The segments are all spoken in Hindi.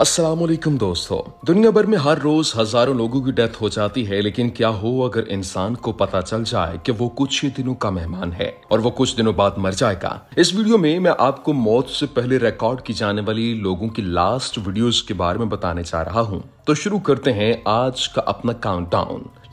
असलम दोस्तों दुनिया भर में हर रोज हजारों लोगों की डेथ हो जाती है लेकिन क्या हो अगर इंसान को पता चल जाए कि वो कुछ ही दिनों का मेहमान है और वो कुछ दिनों बाद मर जाएगा इस वीडियो में मैं आपको मौत से पहले रिकॉर्ड की जाने वाली लोगों की लास्ट वीडियोस के बारे में बताने जा रहा हूँ तो शुरू करते हैं आज का अपना काउंट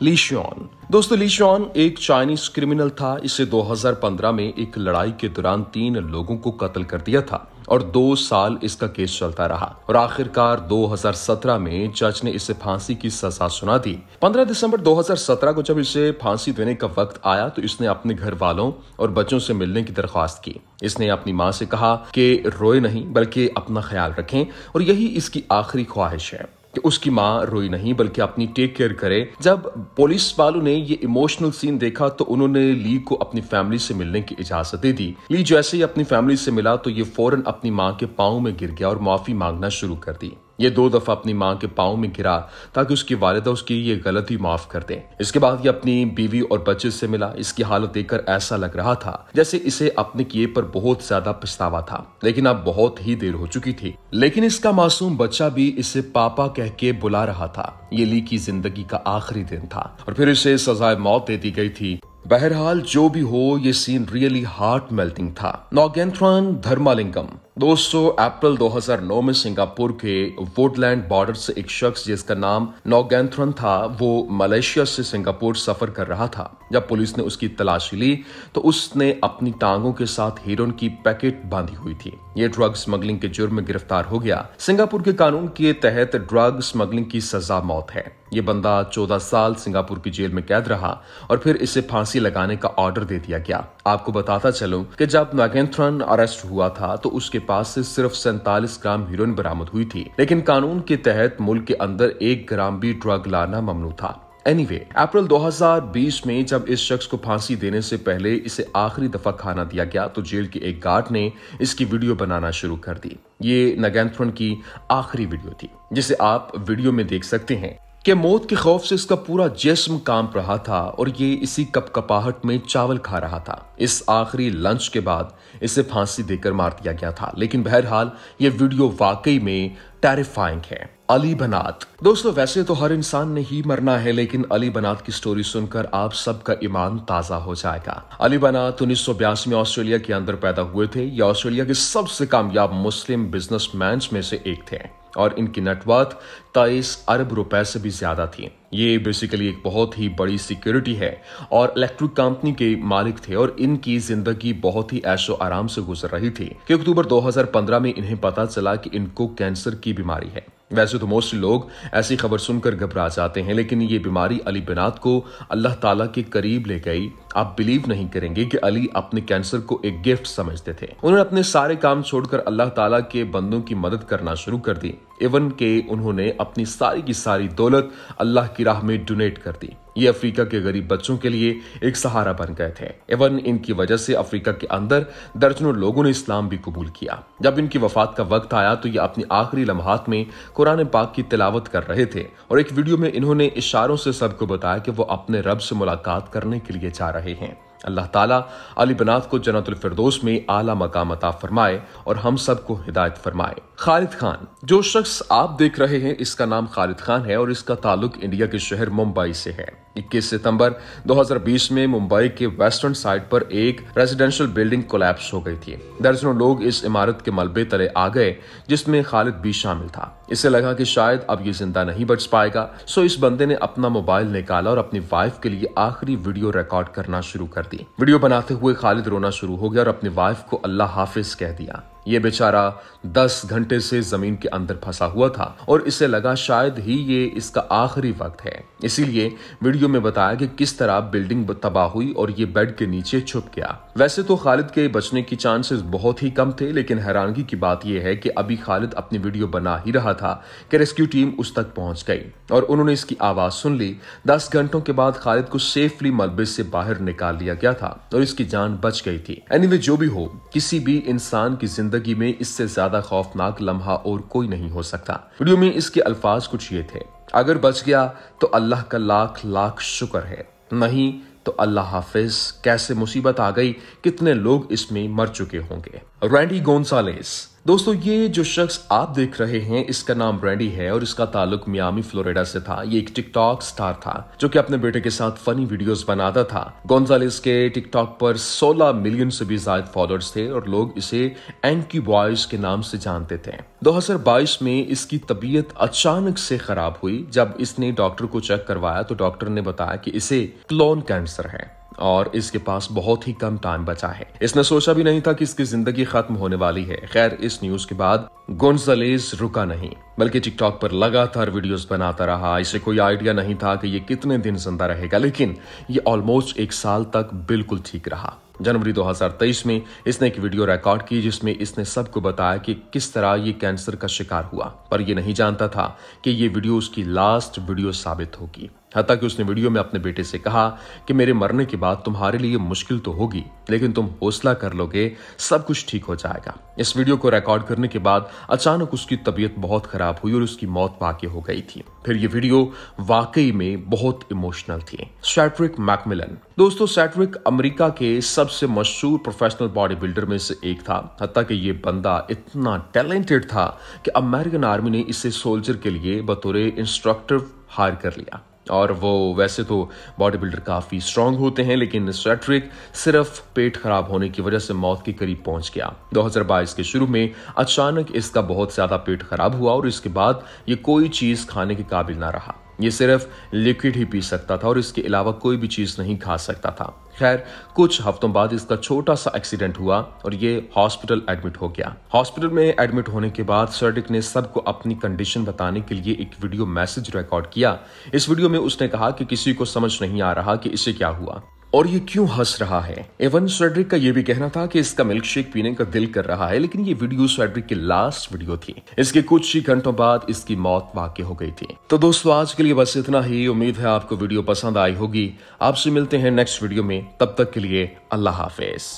लीशॉन दोस्तों लीशॉन एक चाइनीज क्रिमिनल था इसे 2015 में एक लड़ाई के दौरान तीन लोगों को कत्ल कर दिया था और दो साल इसका केस चलता रहा और आखिरकार 2017 में जज ने इसे फांसी की सजा सुना दी 15 दिसंबर 2017 को जब इसे फांसी देने का वक्त आया तो इसने अपने घर वालों और बच्चों से मिलने की दरख्वास्त की इसने अपनी माँ से कहा कि रोए नहीं बल्कि अपना ख्याल रखें और यही इसकी आखिरी ख्वाहिश है कि उसकी माँ रोई नहीं बल्कि अपनी टेक केयर करे जब पुलिस वालों ने ये इमोशनल सीन देखा तो उन्होंने ली को अपनी फैमिली से मिलने की इजाजत दे दी ली जैसे ही अपनी फैमिली से मिला तो ये फौरन अपनी माँ के पाओ में गिर गया और माफी मांगना शुरू कर दी ये दो दफा अपनी माँ के पाओ में गिरा ताकि उसकी वालदा उसकी ये गलती माफ कर दें इसके बाद ये अपनी बीवी और बच्चे से मिला इसकी हालत देखकर ऐसा लग रहा था जैसे इसे अपने किए पर बहुत ज्यादा पछतावा था लेकिन अब बहुत ही देर हो चुकी थी लेकिन इसका मासूम बच्चा भी इसे पापा कह के बुला रहा था ये ली की जिंदगी का आखिरी दिन था और फिर इसे सजाए मौत दे दी गई थी बहरहाल जो भी हो ये सीन रियली हार्ट मेल्टिंग था नॉगेंथ्रॉन धर्मालिंगम दोस्तों अप्रैल 2009 में सिंगापुर के वुडलैंड बॉर्डर से एक शख्स जिसका नाम नौगैंथ्रन था वो मलेशिया से सिंगापुर सफर कर रहा था जब पुलिस ने उसकी तलाशी ली तो उसने अपनी टांगों के साथ हीरोन की पैकेट बांधी हुई थी ये ड्रग स्मगलिंग के जुर्म में गिरफ्तार हो गया सिंगापुर के कानून के तहत ड्रग स्मगलिंग की सजा मौत है ये बंदा चौदह साल सिंगापुर की जेल में कैद रहा और फिर इसे फांसी लगाने का ऑर्डर दे दिया गया आपको बताता चलूं कि जब नागेंथ्रन अरेस्ट हुआ था तो उसके पास से सिर्फ सैतालीस ग्राम हीरोइन बरामद हुई थी लेकिन कानून के तहत मुल्क के अंदर एक ग्राम भी ड्रग लाना ममनू था एनीवे anyway, अप्रैल 2020 में जब इस शख्स को फांसी देने से पहले इसे आखिरी दफा खाना दिया गया तो जेल के एक गार्ड ने इसकी वीडियो बनाना शुरू कर दी ये नगेंथ्रन की आखिरी वीडियो थी जिसे आप वीडियो में देख सकते हैं कि मौत के खौफ से इसका पूरा जिस्म काम रहा था और ये इसी कपकपाहट में चावल खा रहा था इस आखिरी लंच के बाद इसे फांसी देकर मार दिया गया था लेकिन बहरहाल ये वीडियो वाकई में टेरिफाइंग है अली बनात दोस्तों वैसे तो हर इंसान ने ही मरना है लेकिन अली बनात की स्टोरी सुनकर आप सबका ईमान ताजा हो जाएगा अली बनात उन्नीस में ऑस्ट्रेलिया के अंदर पैदा हुए थे ये ऑस्ट्रेलिया के सबसे कामयाब मुस्लिम बिजनेसमैन में से एक थे और इनकी नेटवर्थ तेईस अरब रुपए से भी ज्यादा थी ये बेसिकली एक बहुत ही बड़ी सिक्योरिटी है और इलेक्ट्रिक कंपनी के मालिक थे और इनकी जिंदगी बहुत ही ऐशो आराम से गुजर रही थी कि अक्टूबर 2015 में इन्हें पता चला कि इनको कैंसर की बीमारी है वैसे तो मोस्ट लोग ऐसी खबर सुनकर घबरा जाते हैं लेकिन ये बीमारी अली बिनात को अल्लाह ताला के करीब ले गई आप बिलीव नहीं करेंगे कि अली अपने कैंसर को एक गिफ्ट समझते थे उन्होंने अपने सारे काम छोड़कर अल्लाह ताला के बंदों की मदद करना शुरू कर दी इवन के उन्होंने अपनी सारी की सारी दौलत अल्लाह की राह में डोनेट कर दी ये अफ्रीका के गरीब बच्चों के लिए एक सहारा बन गए थे इवन इनकी वजह से अफ्रीका के अंदर दर्जनों लोगों ने इस्लाम भी कबूल किया जब इनकी वफात का वक्त आया तो ये अपने आखिरी लम्हात में कुरान पाक की तिलावत कर रहे थे और एक वीडियो में इन्होंने इशारों से सबको बताया कि वो अपने रब से मुलाकात करने के लिए जा रहे हैं अल्लाह ताला अली बनात को फिरदोस में आला मकाम अता फरमाए और हम सब को हिदायत फरमाए खालिद खान जो शख्स आप देख रहे हैं इसका नाम खालिद खान है और इसका ताल्लुक इंडिया के शहर मुंबई से है 21 सितंबर 2020 में मुंबई के वेस्टर्न साइड पर एक रेजिडेंशियल बिल्डिंग कोलैप्स हो गई थी दर्जनों लोग इस इमारत के मलबे तले आ गए जिसमें खालिद भी शामिल था इसे लगा कि शायद अब ये जिंदा नहीं बच पाएगा सो इस बंदे ने अपना मोबाइल निकाला और अपनी वाइफ के लिए आखिरी वीडियो रिकॉर्ड करना शुरू कर सकती वीडियो बनाते हुए खालिद रोना शुरू हो गया और अपनी वाइफ को अल्लाह हाफिज कह दिया ये बेचारा दस घंटे से जमीन के अंदर फंसा हुआ था और इसे लगा शायद ही ये इसका आखिरी वक्त है इसीलिए वीडियो में बताया कि किस तरह बिल्डिंग तबाह हुई और ये बेड के नीचे छुप गया वैसे तो खालिद के बचने की चांसेस बहुत ही कम थे लेकिन हैरानगी की बात यह है कि अभी खालिद अपनी वीडियो बना ही रहा था कि रेस्क्यू टीम उस तक पहुंच गई और उन्होंने इसकी आवाज सुन ली दस घंटों के बाद खालिद को सेफली मलबे से बाहर निकाल लिया गया था और इसकी जान बच गई थी एनी anyway, जो भी हो किसी भी इंसान की जिंदगी जिंदगी में इससे ज्यादा खौफनाक लम्हा और कोई नहीं हो सकता वीडियो में इसके अल्फाज कुछ ये थे अगर बच गया तो अल्लाह का लाख लाख शुक्र है नहीं तो अल्लाह हाफिज कैसे मुसीबत आ गई कितने लोग इसमें मर चुके होंगे रैंडी गोन्सालेस दोस्तों ये जो शख्स आप देख रहे हैं इसका नाम ब्रैंडी है और इसका ताल्लुक मियामी फ्लोरिडा से था ये एक टिकटॉक स्टार था जो कि अपने बेटे के साथ फनी वीडियोस बनाता था गोन्जालिस के टिकटॉक पर 16 मिलियन से भी ज्यादा फॉलोअर्स थे और लोग इसे एंकी बॉयज के नाम से जानते थे 2022 में इसकी तबीयत अचानक से खराब हुई जब इसने डॉक्टर को चेक करवाया तो डॉक्टर ने बताया कि इसे क्लोन कैंसर है और इसके पास बहुत ही कम टाइम बचा है इसने सोचा भी नहीं था कि इसकी जिंदगी खत्म होने वाली है खैर इस न्यूज के बाद गुंजलेज रुका नहीं बल्कि टिकटॉक पर लगातार वीडियोस बनाता रहा इसे कोई आइडिया नहीं था कि ये कितने दिन जिंदा रहेगा लेकिन ये ऑलमोस्ट एक साल तक बिल्कुल ठीक रहा जनवरी 2023 में इसने एक वीडियो रिकॉर्ड की जिसमें इसने सबको बताया कि किस तरह ये कैंसर का शिकार हुआ पर ये नहीं जानता था कि ये वीडियो उसकी लास्ट वीडियो साबित होगी हत्या कि उसने वीडियो में अपने बेटे से कहा कि मेरे मरने के बाद तुम्हारे लिए मुश्किल तो होगी लेकिन तुम हौसला कर लोगे सब कुछ ठीक हो जाएगा इस वीडियो को रिकॉर्ड करने के बाद अचानक उसकी तबीयत बहुत खराब हुई और उसकी मौत वाकई हो गई थी फिर ये वीडियो वाकई में बहुत इमोशनल थी सैट्रिक मैकमिलन दोस्तों सैट्रिक अमेरिका के सबसे मशहूर प्रोफेशनल बॉडी बिल्डर में से एक था हत्या कि ये बंदा इतना टैलेंटेड था कि अमेरिकन आर्मी ने इसे सोल्जर के लिए बतौर इंस्ट्रक्टर हायर कर लिया और वो वैसे तो बॉडी बिल्डर काफ़ी स्ट्रांग होते हैं लेकिन स्वेट्रिक सिर्फ पेट खराब होने की वजह से मौत के करीब पहुंच गया 2022 के शुरू में अचानक इसका बहुत ज़्यादा पेट खराब हुआ और इसके बाद ये कोई चीज़ खाने के काबिल ना रहा ये सिर्फ लिक्विड ही पी सकता था और इसके अलावा कोई भी चीज़ नहीं खा सकता था खैर कुछ हफ्तों बाद इसका छोटा सा एक्सीडेंट हुआ और ये हॉस्पिटल एडमिट हो गया हॉस्पिटल में एडमिट होने के बाद सर्डिक ने सबको अपनी कंडीशन बताने के लिए एक वीडियो मैसेज रिकॉर्ड किया इस वीडियो में उसने कहा कि किसी को समझ नहीं आ रहा कि इसे क्या हुआ और ये क्यों हंस रहा है एवन स्वेड्रिक का ये भी कहना था कि इसका मिल्क शेक पीने का दिल कर रहा है लेकिन ये वीडियो स्वेड्रिक की लास्ट वीडियो थी इसके कुछ ही घंटों बाद इसकी मौत वाकई हो गई थी तो दोस्तों आज के लिए बस इतना ही उम्मीद है आपको वीडियो पसंद आई होगी आपसे मिलते हैं नेक्स्ट वीडियो में तब तक के लिए अल्लाह हाफिज